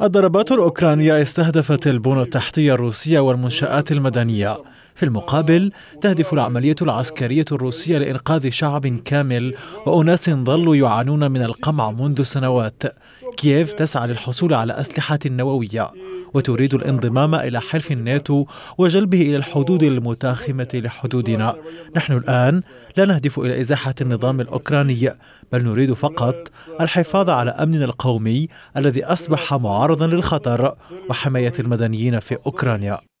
الضربات الأوكرانية استهدفت البنى التحتية الروسية والمنشآت المدنية في المقابل تهدف العملية العسكرية الروسية لإنقاذ شعب كامل وأناس ظلوا يعانون من القمع منذ سنوات كييف تسعى للحصول على أسلحة نووية وتريد الانضمام إلى حلف الناتو وجلبه إلى الحدود المتاخمة لحدودنا نحن الآن لا نهدف إلى إزاحة النظام الأوكراني بل نريد فقط الحفاظ على أمننا القومي الذي أصبح معرضا للخطر وحماية المدنيين في أوكرانيا